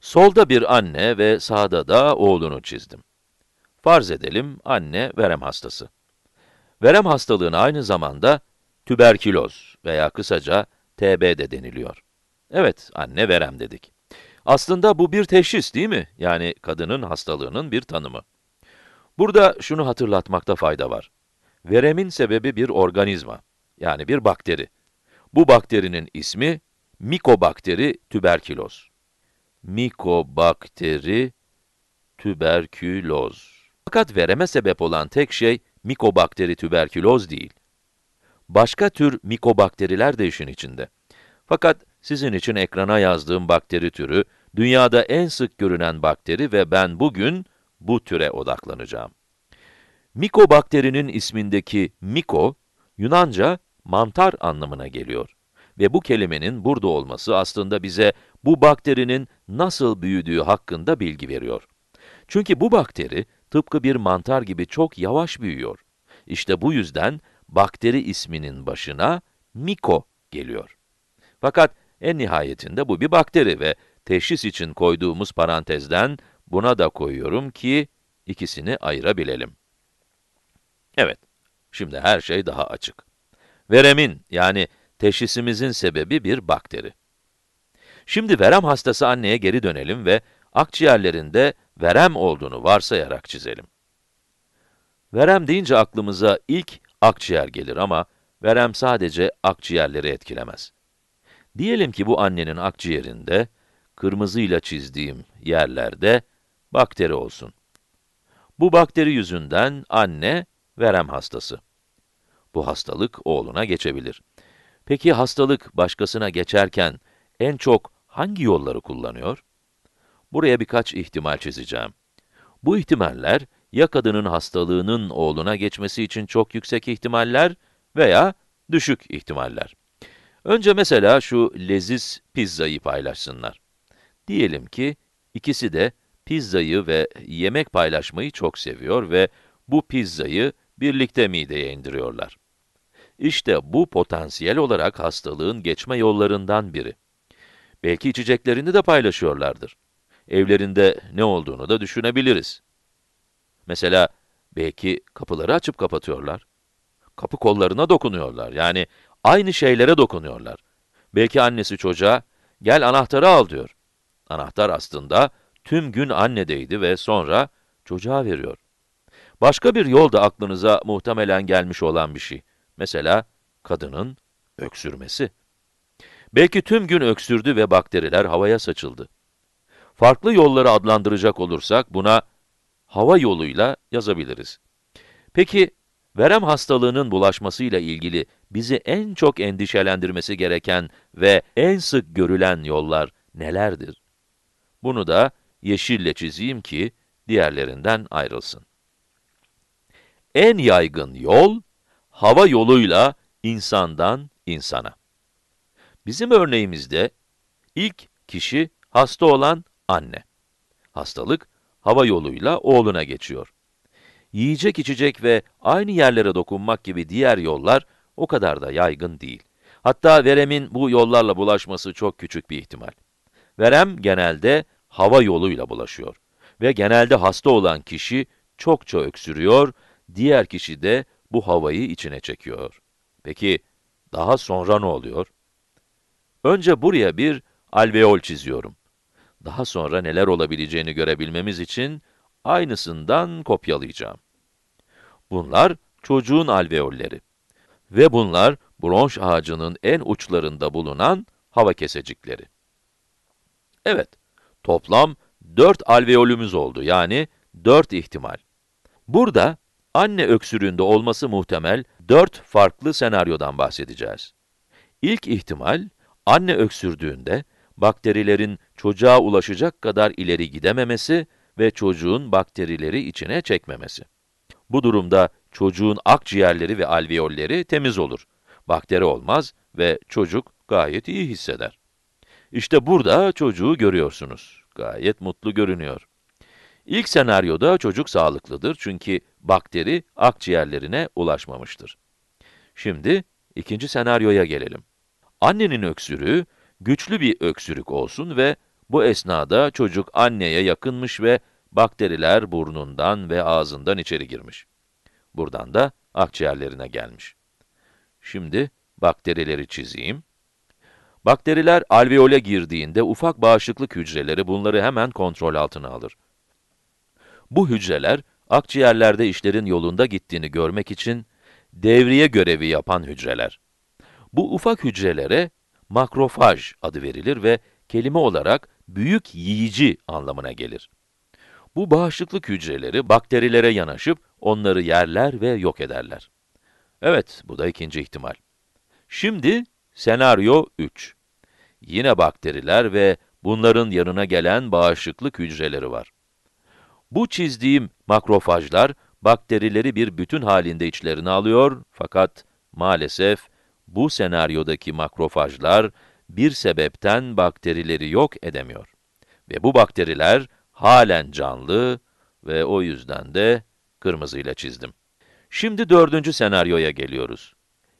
Solda bir anne ve sağda da oğlunu çizdim. Farz edelim, anne verem hastası. Verem hastalığına aynı zamanda tüberküloz veya kısaca TB de deniliyor. Evet, anne verem dedik. Aslında bu bir teşhis değil mi? Yani kadının hastalığının bir tanımı. Burada şunu hatırlatmakta fayda var. Veremin sebebi bir organizma, yani bir bakteri. Bu bakterinin ismi, mikobakteri tüberküloz mikobakteri tüberküloz. Fakat vereme sebep olan tek şey mikobakteri tüberküloz değil. Başka tür mikobakteriler de işin içinde. Fakat sizin için ekrana yazdığım bakteri türü, dünyada en sık görünen bakteri ve ben bugün bu türe odaklanacağım. Mikobakterinin ismindeki miko, Yunanca mantar anlamına geliyor. Ve bu kelimenin burada olması aslında bize bu bakterinin nasıl büyüdüğü hakkında bilgi veriyor. Çünkü bu bakteri tıpkı bir mantar gibi çok yavaş büyüyor. İşte bu yüzden bakteri isminin başına miko geliyor. Fakat en nihayetinde bu bir bakteri ve teşhis için koyduğumuz parantezden buna da koyuyorum ki ikisini ayırabilelim. Evet, şimdi her şey daha açık. Veremin yani Teşhisimizin sebebi bir bakteri. Şimdi verem hastası anneye geri dönelim ve akciğerlerinde verem olduğunu varsayarak çizelim. Verem deyince aklımıza ilk akciğer gelir ama verem sadece akciğerleri etkilemez. Diyelim ki bu annenin akciğerinde, kırmızıyla çizdiğim yerlerde bakteri olsun. Bu bakteri yüzünden anne verem hastası. Bu hastalık oğluna geçebilir. Peki hastalık başkasına geçerken en çok hangi yolları kullanıyor? Buraya birkaç ihtimal çizeceğim. Bu ihtimaller, ya kadının hastalığının oğluna geçmesi için çok yüksek ihtimaller veya düşük ihtimaller. Önce mesela şu leziz pizzayı paylaşsınlar. Diyelim ki ikisi de pizzayı ve yemek paylaşmayı çok seviyor ve bu pizzayı birlikte mideye indiriyorlar. İşte bu potansiyel olarak hastalığın geçme yollarından biri. Belki içeceklerini de paylaşıyorlardır. Evlerinde ne olduğunu da düşünebiliriz. Mesela belki kapıları açıp kapatıyorlar. Kapı kollarına dokunuyorlar. Yani aynı şeylere dokunuyorlar. Belki annesi çocuğa, gel anahtarı al diyor. Anahtar aslında tüm gün annedeydi ve sonra çocuğa veriyor. Başka bir yol da aklınıza muhtemelen gelmiş olan bir şey. Mesela kadının öksürmesi. Belki tüm gün öksürdü ve bakteriler havaya saçıldı. Farklı yolları adlandıracak olursak buna hava yoluyla yazabiliriz. Peki, verem hastalığının bulaşmasıyla ilgili bizi en çok endişelendirmesi gereken ve en sık görülen yollar nelerdir? Bunu da yeşille çizeyim ki diğerlerinden ayrılsın. En yaygın yol hava yoluyla insandan insana. Bizim örneğimizde ilk kişi hasta olan anne. Hastalık hava yoluyla oğluna geçiyor. Yiyecek, içecek ve aynı yerlere dokunmak gibi diğer yollar o kadar da yaygın değil. Hatta veremin bu yollarla bulaşması çok küçük bir ihtimal. Verem genelde hava yoluyla bulaşıyor ve genelde hasta olan kişi çokça öksürüyor, diğer kişi de bu havayı içine çekiyor. Peki, daha sonra ne oluyor? Önce buraya bir alveol çiziyorum. Daha sonra neler olabileceğini görebilmemiz için aynısından kopyalayacağım. Bunlar çocuğun alveolleri ve bunlar bronş ağacının en uçlarında bulunan hava kesecikleri. Evet, toplam 4 alveolümüz oldu yani 4 ihtimal. Burada anne öksürüğünde olması muhtemel 4 farklı senaryodan bahsedeceğiz. İlk ihtimal, anne öksürdüğünde bakterilerin çocuğa ulaşacak kadar ileri gidememesi ve çocuğun bakterileri içine çekmemesi. Bu durumda çocuğun akciğerleri ve alveolleri temiz olur. Bakteri olmaz ve çocuk gayet iyi hisseder. İşte burada çocuğu görüyorsunuz. Gayet mutlu görünüyor. İlk senaryoda çocuk sağlıklıdır çünkü bakteri akciğerlerine ulaşmamıştır. Şimdi ikinci senaryoya gelelim. Annenin öksürüğü güçlü bir öksürük olsun ve bu esnada çocuk anneye yakınmış ve bakteriler burnundan ve ağzından içeri girmiş. Buradan da akciğerlerine gelmiş. Şimdi bakterileri çizeyim. Bakteriler alveole girdiğinde ufak bağışıklık hücreleri bunları hemen kontrol altına alır. Bu hücreler, akciğerlerde işlerin yolunda gittiğini görmek için devriye görevi yapan hücreler. Bu ufak hücrelere makrofaj adı verilir ve kelime olarak büyük yiyici anlamına gelir. Bu bağışıklık hücreleri bakterilere yanaşıp onları yerler ve yok ederler. Evet, bu da ikinci ihtimal. Şimdi senaryo 3. Yine bakteriler ve bunların yanına gelen bağışıklık hücreleri var. Bu çizdiğim makrofajlar, bakterileri bir bütün halinde içlerine alıyor fakat maalesef bu senaryodaki makrofajlar bir sebepten bakterileri yok edemiyor. Ve bu bakteriler halen canlı ve o yüzden de kırmızıyla çizdim. Şimdi dördüncü senaryoya geliyoruz.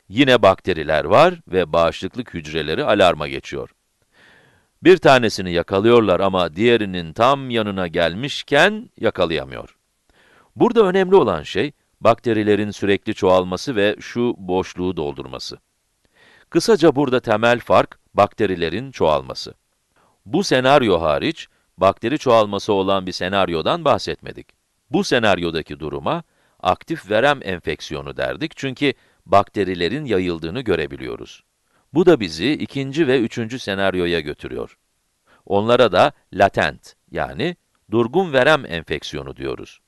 Yine bakteriler var ve bağışıklık hücreleri alarma geçiyor. Bir tanesini yakalıyorlar ama diğerinin tam yanına gelmişken yakalayamıyor. Burada önemli olan şey, bakterilerin sürekli çoğalması ve şu boşluğu doldurması. Kısaca burada temel fark, bakterilerin çoğalması. Bu senaryo hariç, bakteri çoğalması olan bir senaryodan bahsetmedik. Bu senaryodaki duruma, aktif verem enfeksiyonu derdik çünkü bakterilerin yayıldığını görebiliyoruz. Bu da bizi ikinci ve üçüncü senaryoya götürüyor. Onlara da latent yani durgun verem enfeksiyonu diyoruz.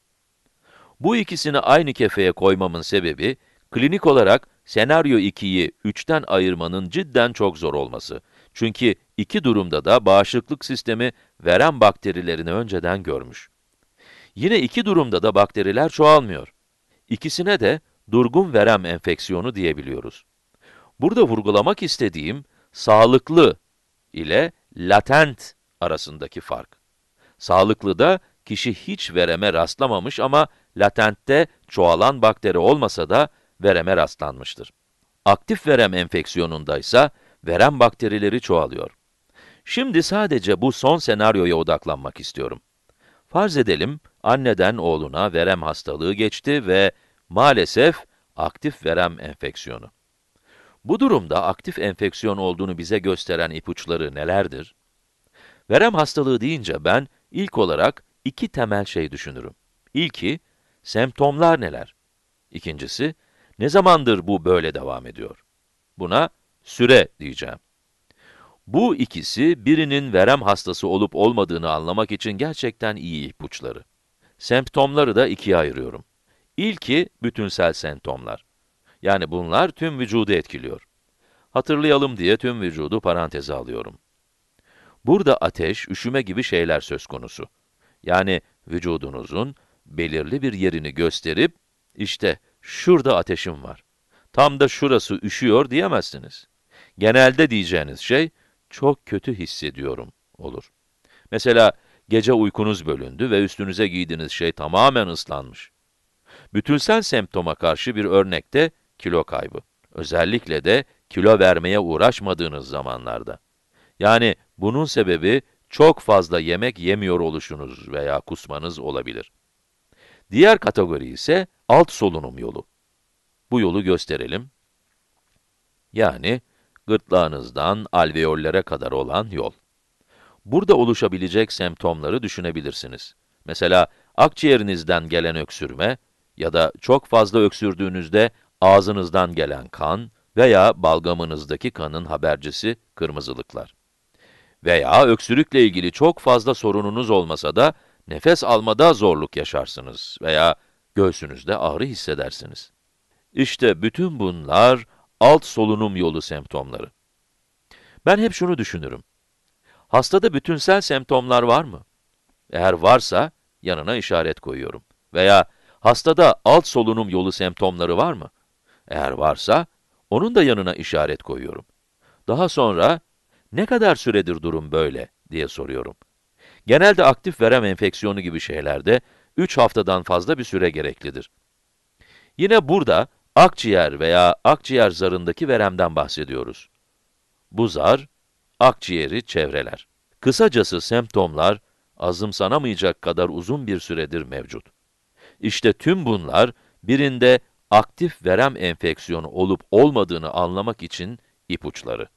Bu ikisini aynı kefeye koymamın sebebi, klinik olarak senaryo 2'yi 3'ten ayırmanın cidden çok zor olması. Çünkü iki durumda da bağışıklık sistemi verem bakterilerini önceden görmüş. Yine iki durumda da bakteriler çoğalmıyor. İkisine de durgun verem enfeksiyonu diyebiliyoruz. Burada vurgulamak istediğim sağlıklı ile latent arasındaki fark. Sağlıklı da kişi hiç vereme rastlamamış ama latentte çoğalan bakteri olmasa da vereme rastlanmıştır. Aktif verem enfeksiyonunda ise verem bakterileri çoğalıyor. Şimdi sadece bu son senaryoya odaklanmak istiyorum. Farz edelim, anneden oğluna verem hastalığı geçti ve maalesef aktif verem enfeksiyonu. Bu durumda aktif enfeksiyon olduğunu bize gösteren ipuçları nelerdir? Verem hastalığı deyince ben ilk olarak iki temel şey düşünürüm. İlki, semptomlar neler? İkincisi, ne zamandır bu böyle devam ediyor? Buna süre diyeceğim. Bu ikisi birinin verem hastası olup olmadığını anlamak için gerçekten iyi ipuçları. Semptomları da ikiye ayırıyorum. İlki bütünsel semptomlar. Yani bunlar tüm vücudu etkiliyor. Hatırlayalım diye tüm vücudu paranteze alıyorum. Burada ateş, üşüme gibi şeyler söz konusu. Yani vücudunuzun belirli bir yerini gösterip, işte şurada ateşim var. Tam da şurası üşüyor diyemezsiniz. Genelde diyeceğiniz şey, çok kötü hissediyorum olur. Mesela, gece uykunuz bölündü ve üstünüze giydiğiniz şey tamamen ıslanmış. Bütünsel semptoma karşı bir örnekte kilo kaybı. Özellikle de kilo vermeye uğraşmadığınız zamanlarda. Yani bunun sebebi çok fazla yemek yemiyor oluşunuz veya kusmanız olabilir. Diğer kategori ise alt solunum yolu. Bu yolu gösterelim. Yani gırtlağınızdan alveollere kadar olan yol. Burada oluşabilecek semptomları düşünebilirsiniz. Mesela akciğerinizden gelen öksürme ya da çok fazla öksürdüğünüzde ağzınızdan gelen kan veya balgamınızdaki kanın habercisi kırmızılıklar. Veya öksürükle ilgili çok fazla sorununuz olmasa da nefes almada zorluk yaşarsınız veya göğsünüzde ağrı hissedersiniz. İşte bütün bunlar alt solunum yolu semptomları. Ben hep şunu düşünürüm. Hastada bütünsel semptomlar var mı? Eğer varsa yanına işaret koyuyorum. Veya hastada alt solunum yolu semptomları var mı? Eğer varsa, onun da yanına işaret koyuyorum. Daha sonra, ne kadar süredir durum böyle diye soruyorum. Genelde aktif verem enfeksiyonu gibi şeylerde 3 haftadan fazla bir süre gereklidir. Yine burada akciğer veya akciğer zarındaki veremden bahsediyoruz. Bu zar, akciğeri çevreler. Kısacası semptomlar, azımsanamayacak kadar uzun bir süredir mevcut. İşte tüm bunlar, birinde aktif verem enfeksiyonu olup olmadığını anlamak için ipuçları.